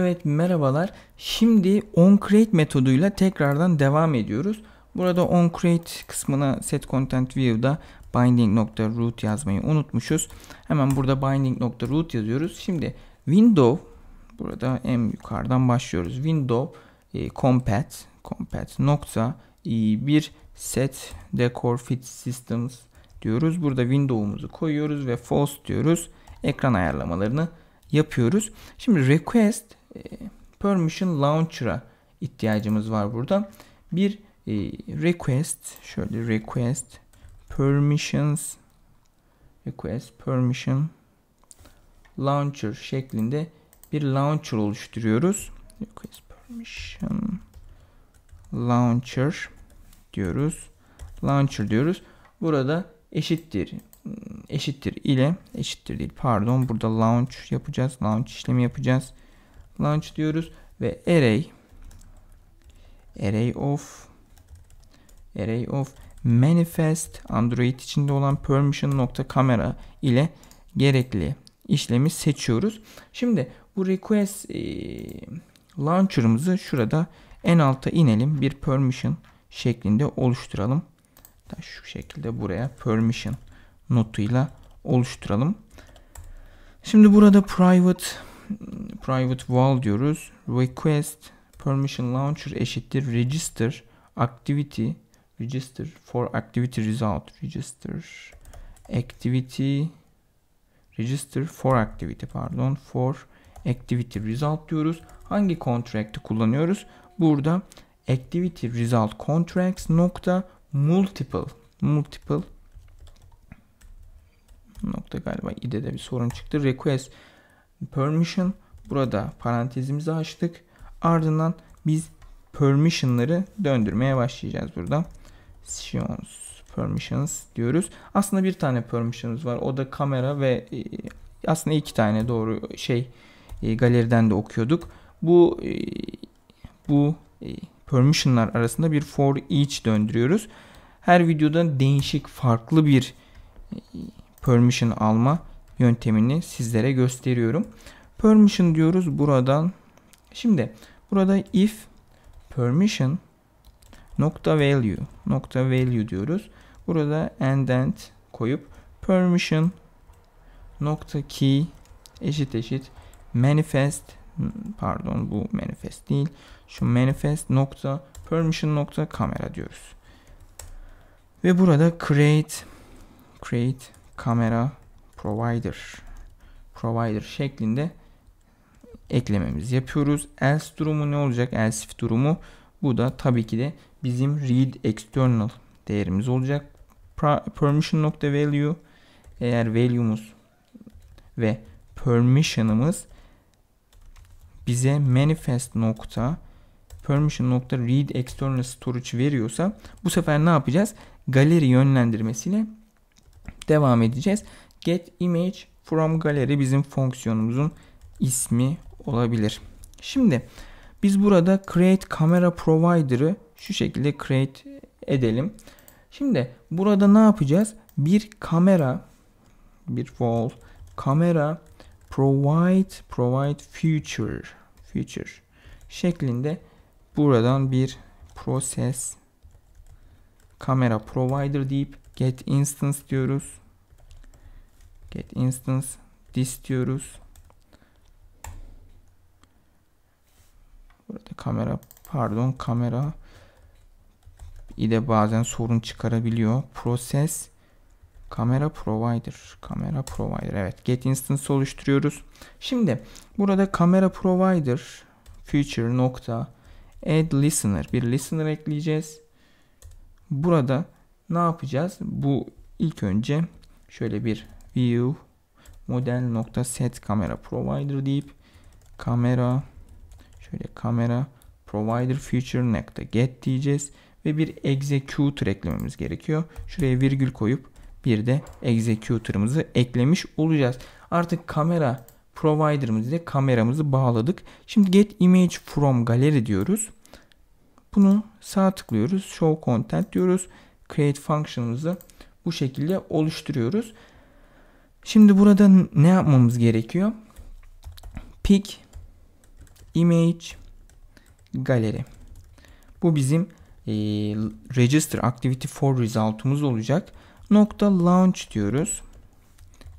Evet merhabalar. Şimdi onCreate metoduyla tekrardan devam ediyoruz. Burada onCreate kısmına setContentView'da content view'da binding.root yazmayı unutmuşuz. Hemen burada binding.root yazıyoruz. Şimdi window burada en yukarıdan başlıyoruz. window e, compat compat nokta e, bir set decor fit systems diyoruz. Burada window'umuzu koyuyoruz ve false diyoruz. Ekran ayarlamalarını yapıyoruz. Şimdi request ee, permission launcher'a ihtiyacımız var burada. Bir e, request şöyle request permissions request permission launcher şeklinde bir launcher oluşturuyoruz. Request permission launcher diyoruz. Launcher diyoruz. Burada eşittir eşittir ile eşittir değil pardon burada launch yapacağız. Launch işlemi yapacağız launch diyoruz ve array array of array of manifest Android içinde olan permission nokta kamera ile gerekli işlemi seçiyoruz. Şimdi bu request e, launcher'ımızı şurada en alta inelim. Bir permission şeklinde oluşturalım. Hatta şu şekilde buraya permission notuyla oluşturalım. Şimdi burada private private wall diyoruz. Request permission launcher eşittir register activity register for activity result register activity register for activity pardon for activity result diyoruz. Hangi contract'ı kullanıyoruz? Burada activity result contracts nokta multiple multiple nokta galiba IDE'de bir sorun çıktı. Request permission burada parantezimizi açtık. Ardından biz permission'ları döndürmeye başlayacağız burada. Sions permissions diyoruz. Aslında bir tane permissionımız var. O da kamera ve e, aslında iki tane doğru şey e, galeriden de okuyorduk. Bu e, bu permissionlar arasında bir for each döndürüyoruz. Her videoda değişik farklı bir permission alma yöntemini sizlere gösteriyorum. Permission diyoruz buradan. Şimdi burada if permission nokta value nokta value diyoruz. Burada indent koyup permission nokta key eşit eşit manifest pardon bu manifest değil şu manifest nokta permission nokta kamera diyoruz ve burada create create kamera provider provider şeklinde eklememiz yapıyoruz. Else durumu ne olacak? Else if durumu bu da tabii ki de bizim read external değerimiz olacak. Permission nokta value eğer value'muz ve permission'ımız bize manifest nokta permission nokta read external storage veriyorsa bu sefer ne yapacağız? Galeri yönlendirmesiyle devam edeceğiz. Get image from gallery bizim fonksiyonumuzun ismi olabilir. Şimdi biz burada create camera provider'ı şu şekilde create edelim. Şimdi burada ne yapacağız? Bir kamera bir wall kamera provide provide future future şeklinde buradan bir process kamera provider deyip get instance diyoruz get instance this diyoruz. Burada kamera pardon kamera ile bazen sorun çıkarabiliyor. Proses kamera provider kamera provider evet get instance oluşturuyoruz. Şimdi burada kamera provider future nokta add listener bir listener ekleyeceğiz. Burada ne yapacağız? Bu ilk önce şöyle bir view model nokta set kamera provider deyip kamera şöyle kamera provider feature nokta get diyeceğiz ve bir executor eklememiz gerekiyor. Şuraya virgül koyup bir de executor'ımızı eklemiş olacağız. Artık kamera provider'ımız ile kameramızı bağladık. Şimdi get image from gallery diyoruz. Bunu sağ tıklıyoruz. Show content diyoruz. Create function'ımızı bu şekilde oluşturuyoruz. Şimdi burada ne yapmamız gerekiyor? Pick image Gallery. Bu bizim e, register activity for result'umuz olacak. Nokta launch diyoruz.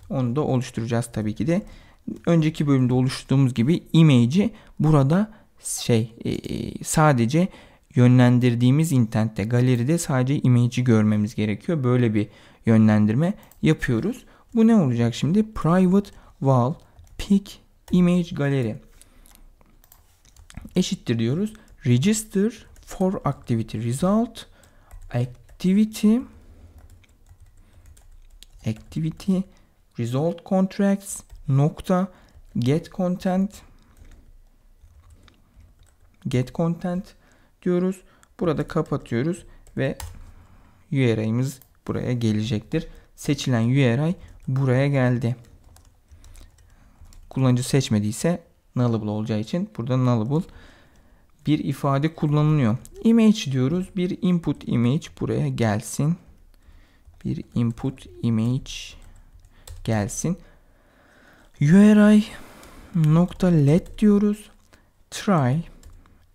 Onu da oluşturacağız tabii ki de. Önceki bölümde oluşturduğumuz gibi image'i burada şey e, e sadece yönlendirdiğimiz intentte galeride sadece image'i görmemiz gerekiyor. Böyle bir yönlendirme yapıyoruz. Bu ne olacak şimdi? Private wall pick image gallery eşittir diyoruz. Register for activity result activity activity result contracts nokta get content get content diyoruz. Burada kapatıyoruz ve URI'miz buraya gelecektir. Seçilen URI buraya geldi. Kullanıcı seçmediyse nullable olacağı için burada nullable bir ifade kullanılıyor. Image diyoruz. Bir input image buraya gelsin. Bir input image gelsin. URI nokta let diyoruz. Try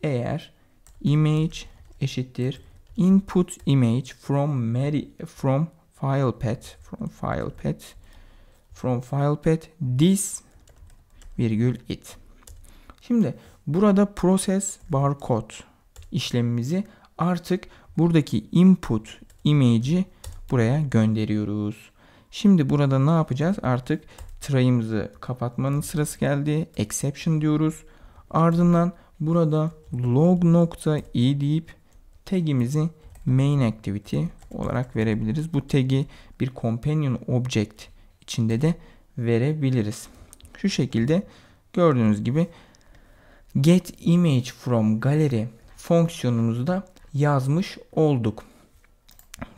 eğer image eşittir input image from Mary, from file path from file path from file path, this virgül it. Şimdi burada process barcode işlemimizi artık buradaki input image'i buraya gönderiyoruz. Şimdi burada ne yapacağız? Artık try'ımızı kapatmanın sırası geldi. Exception diyoruz. Ardından burada log.i deyip tag'imizi main activity olarak verebiliriz. Bu tag'i bir companion object içinde de verebiliriz. Şu şekilde gördüğünüz gibi get image from gallery fonksiyonumuzu da yazmış olduk.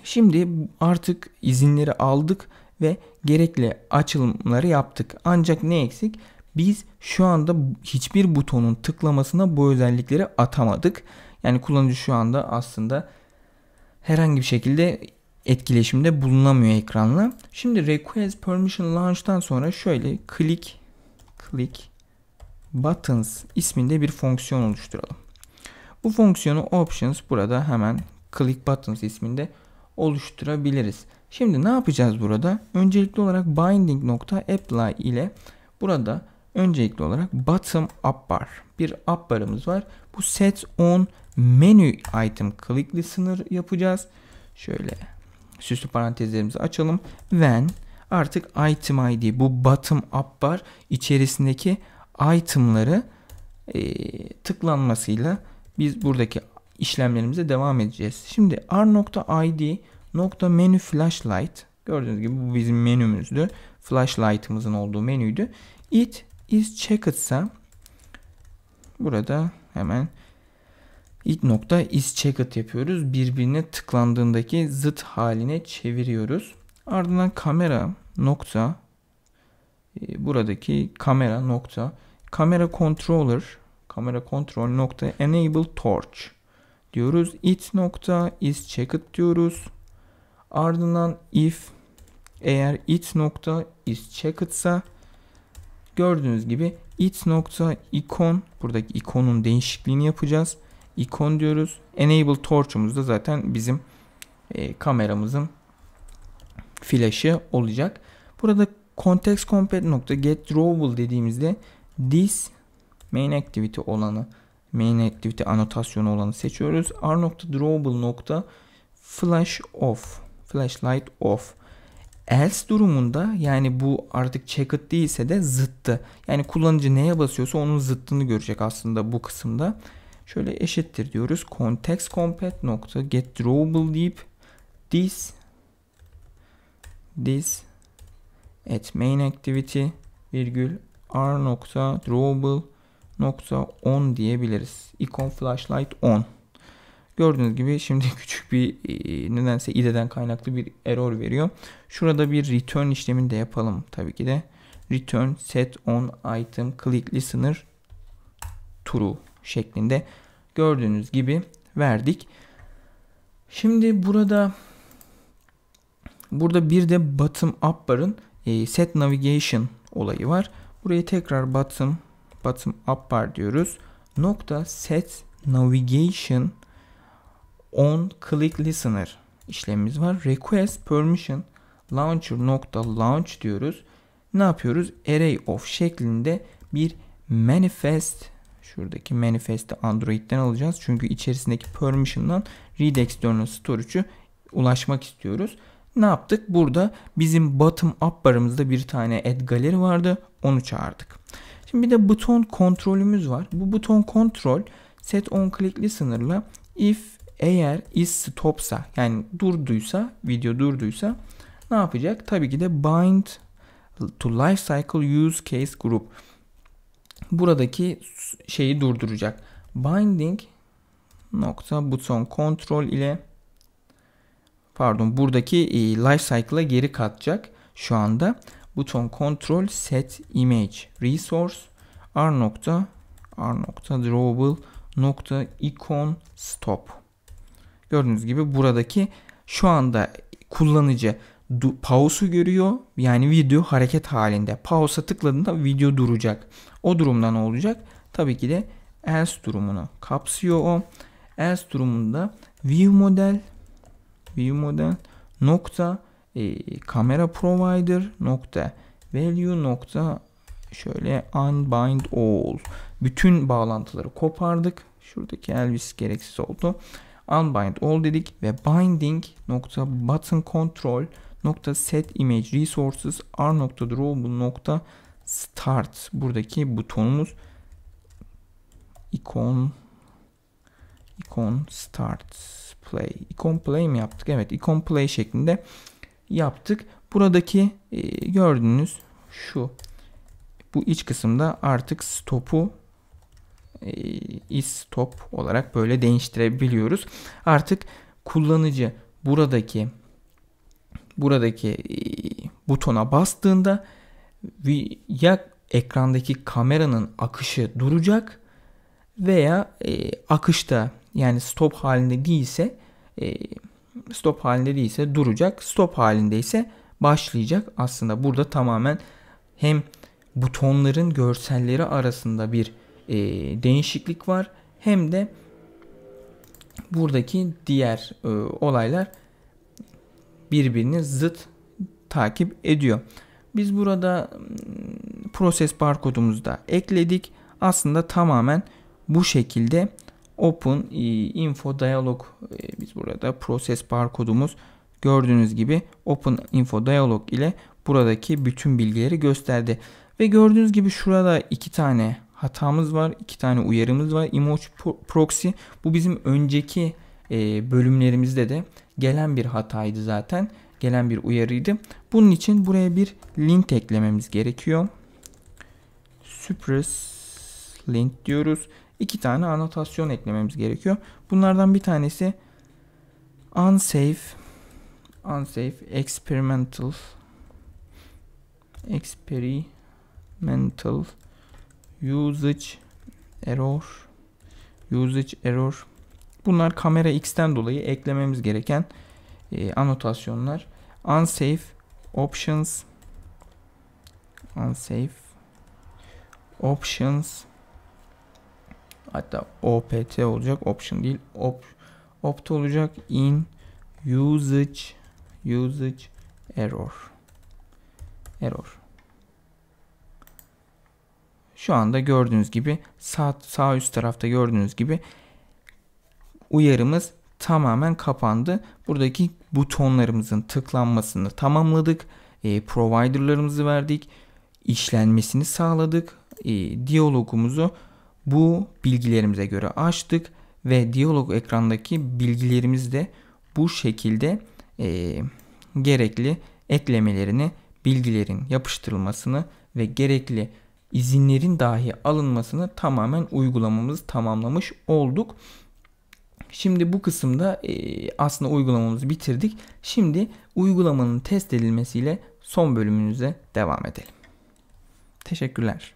Şimdi artık izinleri aldık ve gerekli açılımları yaptık. Ancak ne eksik? Biz şu anda hiçbir butonun tıklamasına bu özellikleri atamadık. Yani kullanıcı şu anda aslında herhangi bir şekilde etkileşimde bulunamıyor ekranla. Şimdi request permission launch'tan sonra şöyle click click buttons isminde bir fonksiyon oluşturalım. Bu fonksiyonu options burada hemen click buttons isminde oluşturabiliriz. Şimdi ne yapacağız burada? Öncelikli olarak binding apply ile burada öncelikli olarak bottom up bar bir up barımız var. Bu set on menu item click'li sınır yapacağız. Şöyle Süslü parantezlerimizi açalım. When artık item ID bu bottom up bar içerisindeki itemları e, tıklanmasıyla biz buradaki işlemlerimize devam edeceğiz. Şimdi r.id nokta menü flashlight gördüğünüz gibi bu bizim menümüzdü. Flashlight'ımızın olduğu menüydü. It is checked'sa burada hemen İlk nokta is checked yapıyoruz. Birbirine tıklandığındaki zıt haline çeviriyoruz. Ardından kamera nokta e, buradaki kamera nokta kamera controller kamera kontrol nokta enable torch diyoruz. It nokta is checked diyoruz. Ardından if eğer it nokta is checked'sa gördüğünüz gibi it nokta ikon buradaki ikonun değişikliğini yapacağız ikon diyoruz. Enable torch'umuz da zaten bizim e, kameramızın flash'ı olacak. Burada context compare nokta get drawable dediğimizde this main activity olanı main activity anotasyonu olanı seçiyoruz. R nokta drawable nokta flash off flashlight off else durumunda yani bu artık checked değilse de zıttı. Yani kullanıcı neye basıyorsa onun zıttını görecek aslında bu kısımda. Şöyle eşittir diyoruz. Context compat nokta get drawable deyip this this at main activity virgül r nokta drawable nokta on diyebiliriz. Icon flashlight on. Gördüğünüz gibi şimdi küçük bir e, nedense ideden kaynaklı bir error veriyor. Şurada bir return işlemini de yapalım tabii ki de. Return set on item click listener true şeklinde gördüğünüz gibi verdik. Şimdi burada burada bir de bottom up bar'ın e, set navigation olayı var. Buraya tekrar bottom bottom up bar diyoruz. Nokta set navigation on click listener işlemimiz var. Request permission launcher nokta launch diyoruz. Ne yapıyoruz? Array of şeklinde bir manifest Şuradaki manifest'i Android'den alacağız. Çünkü içerisindeki permission'dan read external storage'ı ulaşmak istiyoruz. Ne yaptık? Burada bizim bottom up barımızda bir tane add galeri vardı. Onu çağırdık. Şimdi bir de buton kontrolümüz var. Bu buton kontrol set on click'li sınırla if eğer is stopsa yani durduysa video durduysa ne yapacak? Tabii ki de bind to lifecycle use case group buradaki şeyi durduracak. Binding nokta buton kontrol ile pardon buradaki e, life cycle'a geri katacak şu anda. Buton kontrol set image resource r nokta r nokta drawable nokta icon stop. Gördüğünüz gibi buradaki şu anda kullanıcı pause'u görüyor. Yani video hareket halinde. Pause'a tıkladığında video duracak. O durumda ne olacak? Tabii ki de else durumunu kapsıyor o. Else durumunda view model view model nokta e, kamera provider nokta value nokta şöyle unbind all bütün bağlantıları kopardık. Şuradaki Elvis gereksiz oldu. Unbind all dedik ve binding nokta button control nokta set image resources r nokta drawable nokta start buradaki butonumuz ikon ikon start play ikon play mi yaptık evet ikon play şeklinde yaptık buradaki e, gördüğünüz şu bu iç kısımda artık stopu e, stop olarak böyle değiştirebiliyoruz artık kullanıcı buradaki buradaki e, butona bastığında ya ekrandaki kameranın akışı duracak veya e, akışta yani stop halinde değilse e, stop halinde değilse duracak. Stop halinde ise başlayacak. Aslında burada tamamen hem butonların görselleri arasında bir değişiklik var hem de buradaki diğer olaylar birbirini zıt takip ediyor. Biz burada hmm, proses barkodumuzu da ekledik. Aslında tamamen bu şekilde Open e, Info Dialog e, biz burada proses barkodumuz gördüğünüz gibi Open Info Dialog ile buradaki bütün bilgileri gösterdi. Ve gördüğünüz gibi şurada iki tane hatamız var. iki tane uyarımız var. Emoji Proxy bu bizim önceki e, bölümlerimizde de gelen bir hataydı zaten. Gelen bir uyarıydı. Bunun için buraya bir lint eklememiz gerekiyor. Suppress lint diyoruz. İki tane anotasyon eklememiz gerekiyor. Bunlardan bir tanesi unsafe unsafe experimental experimental usage error usage error Bunlar kamera X'ten dolayı eklememiz gereken e, anotasyonlar. Unsafe options unsafe options hatta opt olacak option değil op, opt olacak in usage usage error error şu anda gördüğünüz gibi sağ, sağ üst tarafta gördüğünüz gibi uyarımız tamamen kapandı. Buradaki butonlarımızın tıklanmasını tamamladık. E, providerlarımızı verdik. işlenmesini sağladık. E, diyalogumuzu bu bilgilerimize göre açtık ve diyalog ekrandaki bilgilerimiz de bu şekilde e, gerekli eklemelerini, bilgilerin yapıştırılmasını ve gerekli izinlerin dahi alınmasını tamamen uygulamamızı tamamlamış olduk. Şimdi bu kısımda e, aslında uygulamamızı bitirdik. Şimdi uygulamanın test edilmesiyle son bölümümüze devam edelim. Teşekkürler.